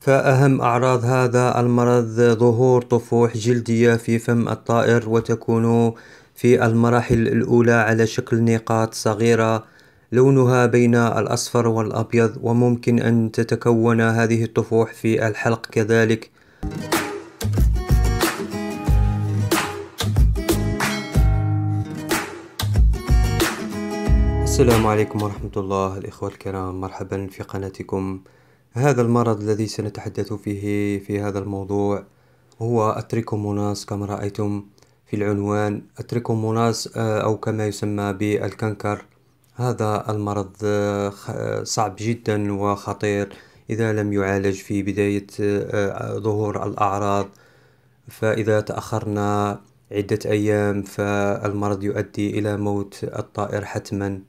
فأهم أعراض هذا المرض ظهور طفوح جلدية في فم الطائر وتكون في المراحل الأولى على شكل نقاط صغيرة لونها بين الأصفر والأبيض وممكن أن تتكون هذه الطفوح في الحلق كذلك السلام عليكم ورحمة الله الإخوة الكرام مرحبا في قناتكم هذا المرض الذي سنتحدث فيه في هذا الموضوع هو التريكوموناس كما رأيتم في العنوان التريكوموناس آه، أو كما يسمى بالكنكر هذا المرض آه، صعب جدا وخطير إذا لم يعالج في بداية آه، ظهور الأعراض فإذا تأخرنا عدة أيام فالمرض يؤدي إلى موت الطائر حتما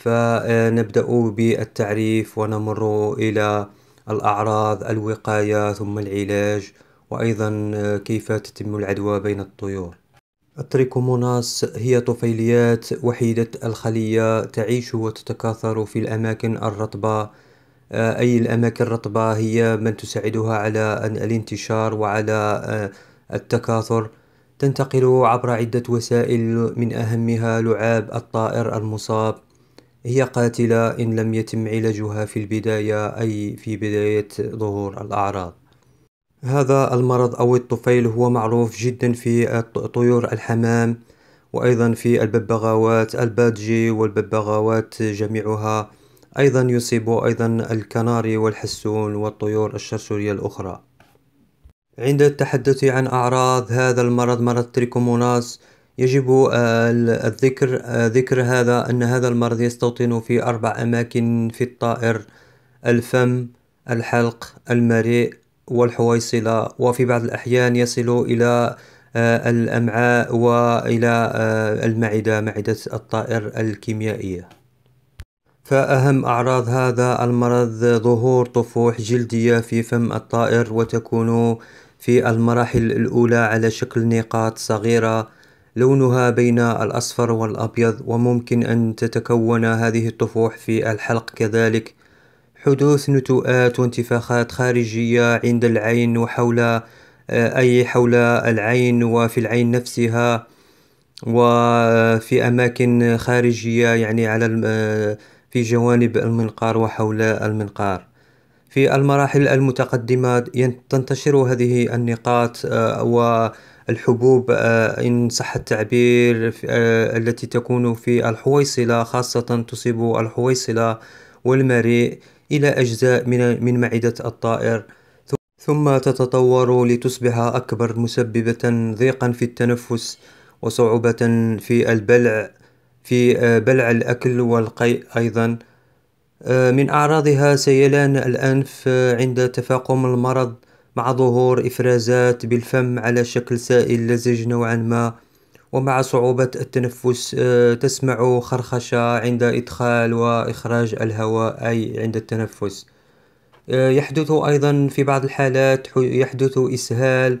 فنبدأ بالتعريف ونمر إلى الأعراض الوقاية ثم العلاج وأيضا كيف تتم العدوى بين الطيور التريكوموناس هي طفيليات وحيدة الخلية تعيش وتتكاثر في الأماكن الرطبة آه، أي الأماكن الرطبة هي من تساعدها على الانتشار وعلى آه، التكاثر تنتقل عبر عدة وسائل من أهمها لعاب الطائر المصاب هي قاتلة إن لم يتم علاجها في البداية أي في بداية ظهور الأعراض هذا المرض أو الطفيل هو معروف جدا في طيور الحمام وأيضا في الببغاوات البادجي والببغاوات جميعها أيضا يصيب أيضا الكناري والحسون والطيور الشرسورية الأخرى عند التحدث عن أعراض هذا المرض مرض تريكوموناس يجب آه، الذكر آه، ذكر هذا أن هذا المرض يستوطن في أربع أماكن في الطائر الفم الحلق المريء والحويصلة وفي بعض الأحيان يصل إلى آه، الأمعاء وإلى المعدة معدة الطائر الكيميائية فأهم أعراض هذا المرض ظهور طفوح جلدية في فم الطائر وتكون في المراحل الأولى على شكل نقاط صغيرة لونها بين الأصفر والأبيض وممكن أن تتكون هذه الطفوح في الحلق كذلك حدوث نتوءات وانتفاخات خارجية عند العين وحول آه، أي حول العين وفي العين نفسها وفي أماكن خارجية يعني على آه، في جوانب المنقار وحول المنقار في المراحل المتقدمة تنتشر هذه النقاط و آه، الحبوب آه، إن صح التعبير آه، التي تكون في الحويصلة خاصة تصيب الحويصلة والمريء إلى أجزاء من معدة الطائر ثم تتطور لتصبح أكبر مسببة ضيقا في التنفس وصعوبة في البلع في آه، بلع الأكل والقيء أيضا من أعراضها سيلان الأنف عند تفاقم المرض مع ظهور إفرازات بالفم على شكل سائل لزج نوعا ما ومع صعوبة التنفس آه، تسمع خرخشة عند إدخال وإخراج الهواء أي عند التنفس آه، يحدث أيضا في بعض الحالات يحدث إسهال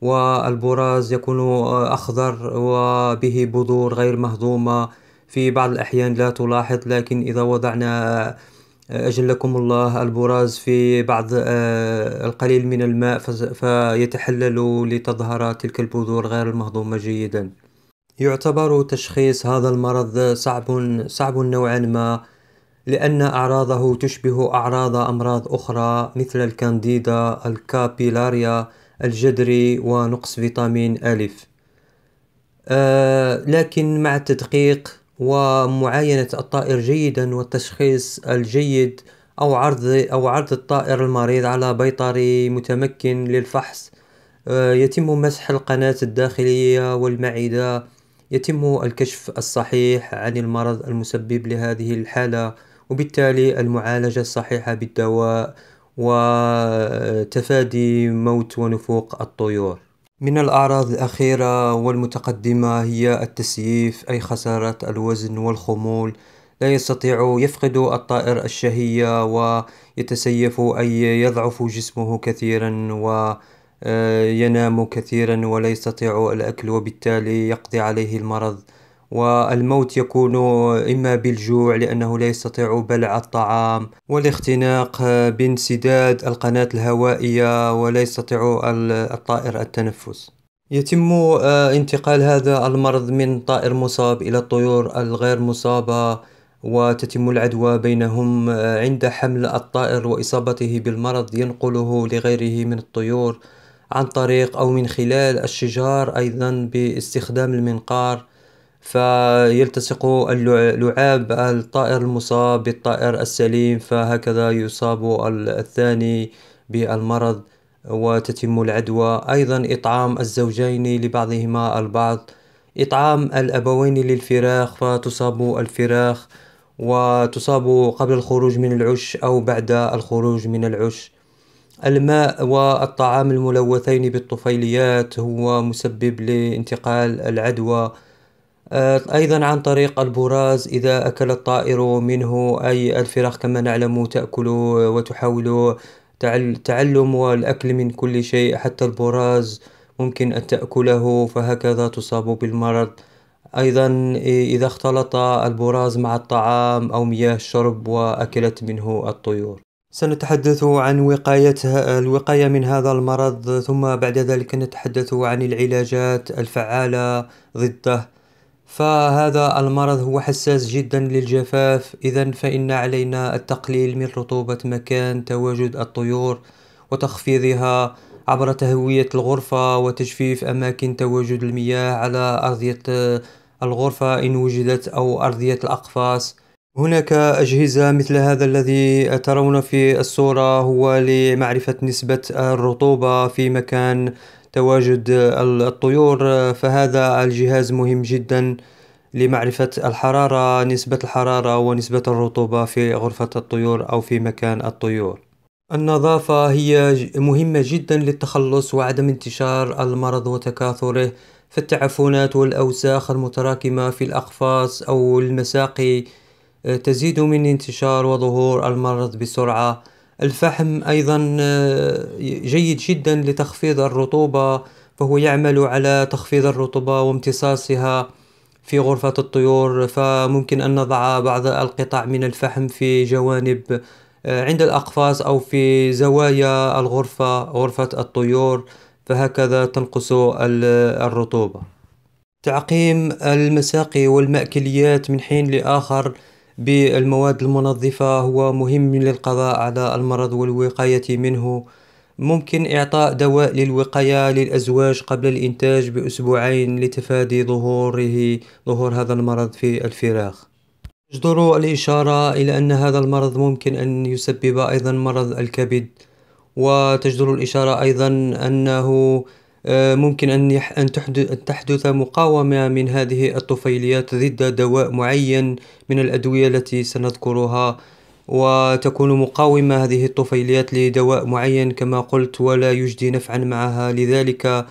والبراز يكون آه، أخضر وبه بذور غير مهضومة في بعض الأحيان لا تلاحظ لكن إذا وضعنا أجلكم الله البراز في بعض آه، القليل من الماء فيتحلل لتظهر تلك البذور غير المهضومة جيدا يعتبر تشخيص هذا المرض صعب صعب نوعا ما لأن أعراضه تشبه أعراض أمراض أخرى مثل الكانديدا الكابيلاريا الجدري ونقص فيتامين ألف أه لكن مع التدقيق ومعاينة الطائر جيدا والتشخيص الجيد أو عرض أو عرض الطائر المريض على بيطري متمكن للفحص آه، يتم مسح القناة الداخلية والمعدة يتم الكشف الصحيح عن المرض المسبب لهذه الحالة وبالتالي المعالجة الصحيحة بالدواء وتفادي موت ونفوق الطيور من الأعراض الأخيرة والمتقدمة هي التسييف أي خسارة الوزن والخمول لا يستطيع يفقد الطائر الشهية ويتسيف أي يضعف جسمه كثيرا وينام آه، كثيرا ولا يستطيع الأكل وبالتالي يقضي عليه المرض والموت يكون إما بالجوع لأنه لا يستطيع بلع الطعام والاختناق بانسداد القناة الهوائية ولا يستطيع الطائر التنفس يتم آه، انتقال هذا المرض من طائر مصاب إلى الطيور الغير مصابة وتتم العدوى بينهم آه، عند حمل الطائر وإصابته بالمرض ينقله لغيره من الطيور عن طريق أو من خلال الشجار أيضا باستخدام المنقار فيلتصق اللعاب الطائر المصاب بالطائر السليم فهكذا يصاب الثاني بالمرض وتتم العدوى أيضا إطعام الزوجين لبعضهما البعض إطعام الأبوين للفراخ فتصاب الفراخ وتصاب قبل الخروج من العش أو بعد الخروج من العش الماء والطعام الملوثين بالطفيليات هو مسبب لانتقال العدوى آه، أيضا عن طريق البراز إذا أكل الطائر منه أي الفراخ كما نعلم تأكل وتحاول تعلم والأكل من كل شيء حتى البراز ممكن أن تأكله فهكذا تصاب بالمرض أيضا إذا اختلط البراز مع الطعام أو مياه الشرب وأكلت منه الطيور سنتحدث عن وقاية الوقاية من هذا المرض ثم بعد ذلك نتحدث عن العلاجات الفعالة ضده فهذا المرض هو حساس جدا للجفاف إذا فإن علينا التقليل من رطوبة مكان تواجد الطيور وتخفيضها عبر تهوية الغرفة وتجفيف أماكن تواجد المياه على أرضية الغرفة إن وجدت أو أرضية الأقفاص هناك أجهزة مثل هذا الذي ترون في الصورة هو لمعرفة نسبة الرطوبة في مكان تواجد الطيور فهذا الجهاز مهم جدا لمعرفة الحرارة نسبة الحرارة ونسبة الرطوبة في غرفة الطيور أو في مكان الطيور النظافة هي مهمة جدا للتخلص وعدم انتشار المرض وتكاثره فالتعفنات والأوساخ المتراكمة في الأقفاص أو المساقي آه، تزيد من انتشار وظهور المرض بسرعة الفحم أيضا آه، جيد جدا لتخفيض الرطوبة فهو يعمل على تخفيض الرطوبة وامتصاصها في غرفة الطيور فممكن أن نضع بعض القطع من الفحم في جوانب آه، عند الأقفاص أو في زوايا الغرفة غرفة الطيور فهكذا تنقص الرطوبة تعقيم المساقي والمأكليات من حين لآخر بالمواد المنظفة هو مهم للقضاء على المرض والوقاية منه ممكن إعطاء دواء للوقاية للأزواج قبل الإنتاج بأسبوعين لتفادي ظهوره ظهور هذا المرض في الفراخ يجدر الإشارة إلى أن هذا المرض ممكن أن يسبب أيضا مرض الكبد وتجدر الإشارة أيضا أنه آه، ممكن أن أن تحدث مقاومة من هذه الطفيليات ضد دواء معين من الأدوية التي سنذكرها وتكون مقاومة هذه الطفيليات لدواء معين كما قلت ولا يجدي نفعا معها لذلك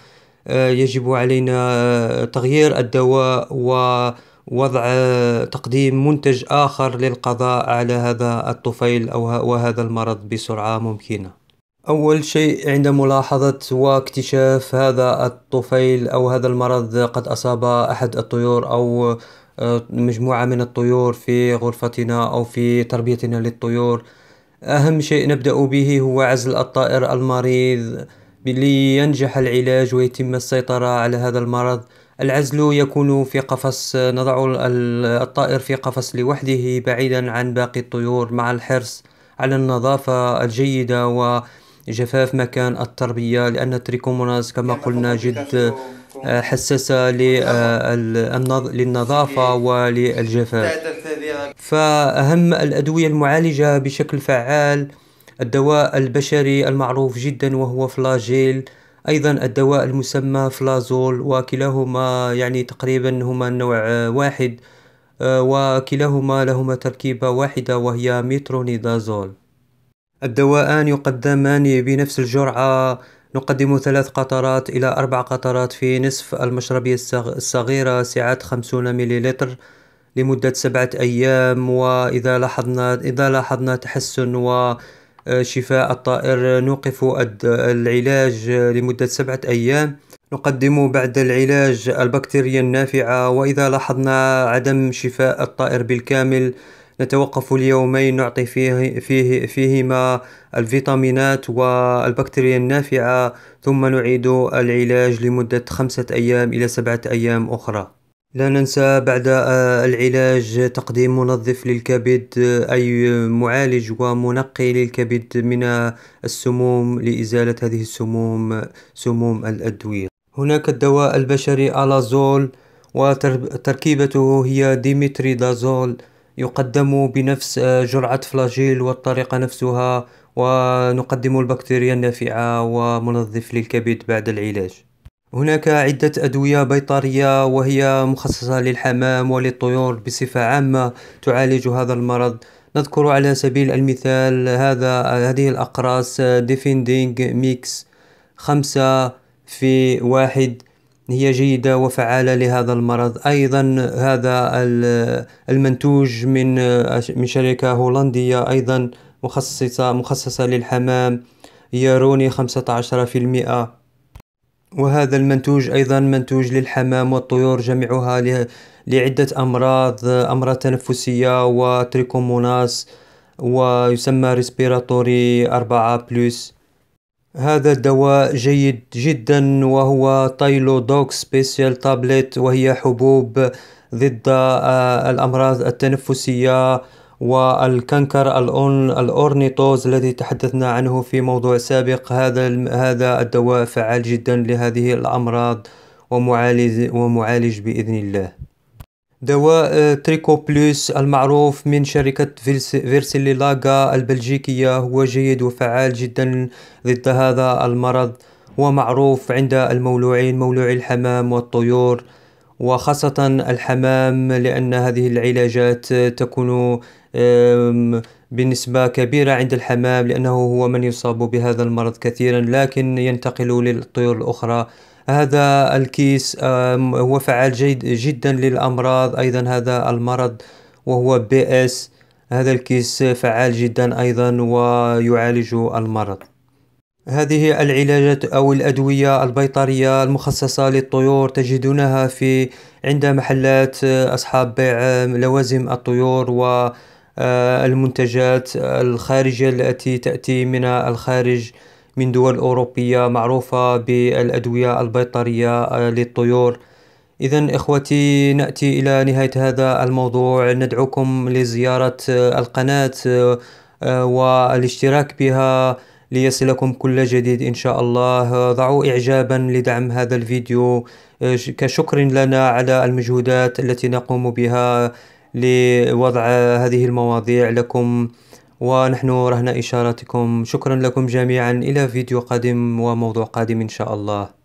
آه، يجب علينا آه، تغيير الدواء ووضع تقديم منتج آخر للقضاء على هذا الطفيل أو وهذا المرض بسرعة ممكنة أول شيء عند ملاحظة واكتشاف هذا الطفيل أو هذا المرض قد أصاب أحد الطيور أو آه، مجموعة من الطيور في غرفتنا أو في تربيتنا للطيور أهم شيء نبدأ به هو عزل الطائر المريض لينجح العلاج ويتم السيطرة على هذا المرض العزل يكون في قفص نضع الطائر في قفص لوحده بعيدا عن باقي الطيور مع الحرص على النظافة الجيدة و جفاف مكان التربية لأن التريكوموناز كما قلنا جد آه، حساسة للنظافة وللجفاف فأهم الأدوية المعالجة بشكل فعال الدواء البشري المعروف جدا وهو فلاجيل أيضا الدواء المسمى فلازول وكلاهما يعني تقريبا هما نوع آه، واحد آه، وكلاهما لهما تركيبة واحدة وهي ميترونيدازول الدواءان يقدمان بنفس الجرعة نقدم ثلاث قطرات إلى أربع قطرات في نصف المشربية الصغيرة سعة خمسون مليلتر لمدة سبعة أيام وإذا لاحظنا إذا لاحظنا تحسن وشفاء الطائر نوقف العلاج لمدة سبعة أيام نقدم بعد العلاج البكتيريا النافعة وإذا لاحظنا عدم شفاء الطائر بالكامل نتوقف ليومين نعطي فيه فيه فيهما الفيتامينات والبكتيريا النافعة ثم نعيد العلاج لمدة خمسة أيام إلى سبعة أيام أخرى لا ننسى بعد آه، العلاج تقديم منظف للكبد أي معالج ومنقي للكبد من السموم لإزالة هذه السموم سموم الأدوية هناك الدواء البشري ألازول وتركيبته هي ديمتريدازول يقدم بنفس جرعة فلاجيل والطريقة نفسها ونقدم البكتيريا النافعة ومنظف للكبد بعد العلاج هناك عدة أدوية بيطرية وهي مخصصة للحمام وللطيور بصفة عامة تعالج هذا المرض نذكر على سبيل المثال هذا هذه الأقراص ديفيندينج ميكس خمسة في واحد هي جيدة وفعالة لهذا المرض أيضا هذا المنتوج من من شركة هولندية أيضا مخصصة مخصصة للحمام يروني 15% وهذا المنتوج أيضا منتوج للحمام والطيور جميعها لعدة أمراض أمراض تنفسية وتريكوموناس ويسمى ريسبيراتوري أربعة بلس هذا الدواء جيد جدا وهو تايلودوك سبيسيال تابلت وهي حبوب ضد آه، الأمراض التنفسية والكنكر الأون الأورنيتوز الذي تحدثنا عنه في موضوع سابق هذا هذا الدواء فعال جدا لهذه الأمراض ومعالج ومعالج بإذن الله دواء آه، تريكو بلوس المعروف من شركة فيرسيلي لاغا البلجيكية هو جيد وفعال جدا ضد هذا المرض ومعروف عند المولوعين مولوعي الحمام والطيور وخاصة الحمام لأن هذه العلاجات تكون بنسبة كبيرة عند الحمام لأنه هو من يصاب بهذا المرض كثيرا لكن ينتقل للطيور الأخرى هذا الكيس هو فعال جيد جدا للأمراض أيضا هذا المرض وهو بي اس هذا الكيس فعال جدا أيضا ويعالج المرض هذه العلاجات أو الأدوية البيطرية المخصصة للطيور تجدونها في عند محلات آه، أصحاب بيع لوازم الطيور و آه، المنتجات الخارجية التي تأتي من الخارج من دول أوروبية معروفة بالأدوية البيطرية آه، للطيور إذا إخوتي نأتي إلى نهاية هذا الموضوع ندعوكم لزيارة آه، القناة آه، والاشتراك بها ليصلكم كل جديد إن شاء الله ضعوا إعجابا لدعم هذا الفيديو كشكر لنا على المجهودات التي نقوم بها لوضع هذه المواضيع لكم ونحن رهن إشارتكم شكرا لكم جميعا إلى فيديو قادم وموضوع قادم إن شاء الله